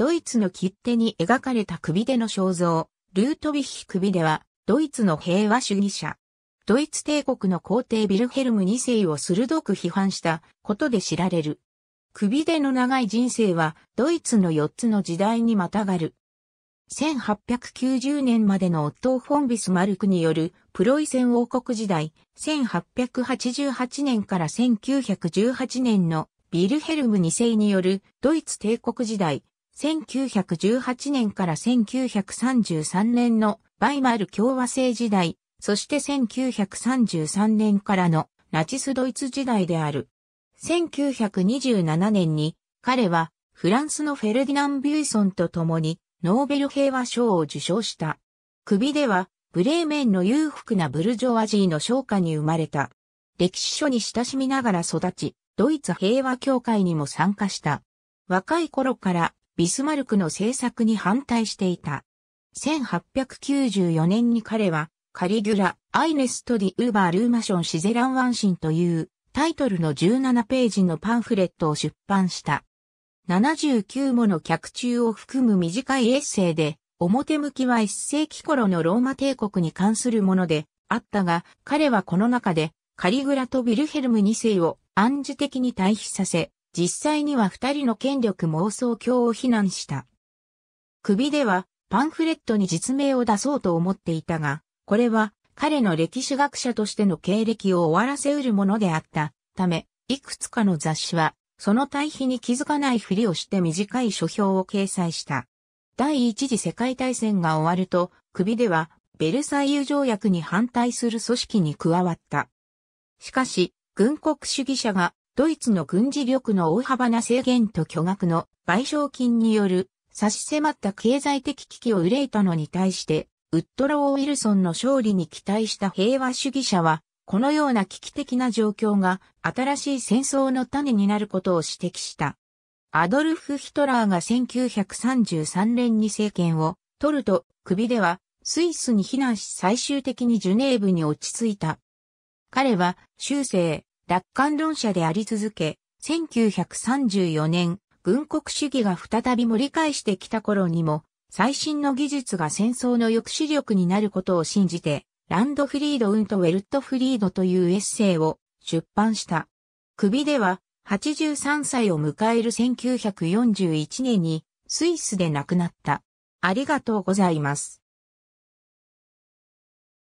ドイツの切手に描かれた首手の肖像、ルートビヒ首手は、ドイツの平和主義者。ドイツ帝国の皇帝ビルヘルム2世を鋭く批判したことで知られる。首手の長い人生は、ドイツの4つの時代にまたがる。1890年までのオットー・フォン・ビスマルクによるプロイセン王国時代、1888年から1918年のビルヘルム2世によるドイツ帝国時代、1918年から1933年のバイマール共和制時代、そして1933年からのナチスドイツ時代である。1927年に彼はフランスのフェルディナン・ビュイソンと共にノーベル平和賞を受賞した。首ではブレーメンの裕福なブルジョワジーの商家に生まれた。歴史書に親しみながら育ち、ドイツ平和協会にも参加した。若い頃からビスマルクの政策に反対していた。1894年に彼は、カリギュラ、アイネストディ・ウーバー・ルーマション・シゼラン・ワンシンというタイトルの17ページのパンフレットを出版した。79もの脚注を含む短いエッセイで、表向きは1世紀頃のローマ帝国に関するものであったが、彼はこの中でカリグラとビルヘルム2世を暗示的に対比させ、実際には二人の権力妄想郷を非難した。首ではパンフレットに実名を出そうと思っていたが、これは彼の歴史学者としての経歴を終わらせうるものであったため、いくつかの雑誌は、その対比に気づかないふりをして短い書評を掲載した。第一次世界大戦が終わると、首ではベルサイユ条約に反対する組織に加わった。しかし、軍国主義者がドイツの軍事力の大幅な制限と巨額の賠償金による差し迫った経済的危機を憂いたのに対して、ウッドロー・ウィルソンの勝利に期待した平和主義者は、このような危機的な状況が新しい戦争の種になることを指摘した。アドルフ・ヒトラーが1933年に政権を取ると、首ではスイスに避難し最終的にジュネーブに落ち着いた。彼は終生楽観論者であり続け、1934年、軍国主義が再び盛り返してきた頃にも、最新の技術が戦争の抑止力になることを信じて、ランドフリード・ウント・ウェルト・フリードというエッセイを出版した。首では、83歳を迎える1941年にスイスで亡くなった。ありがとうございます。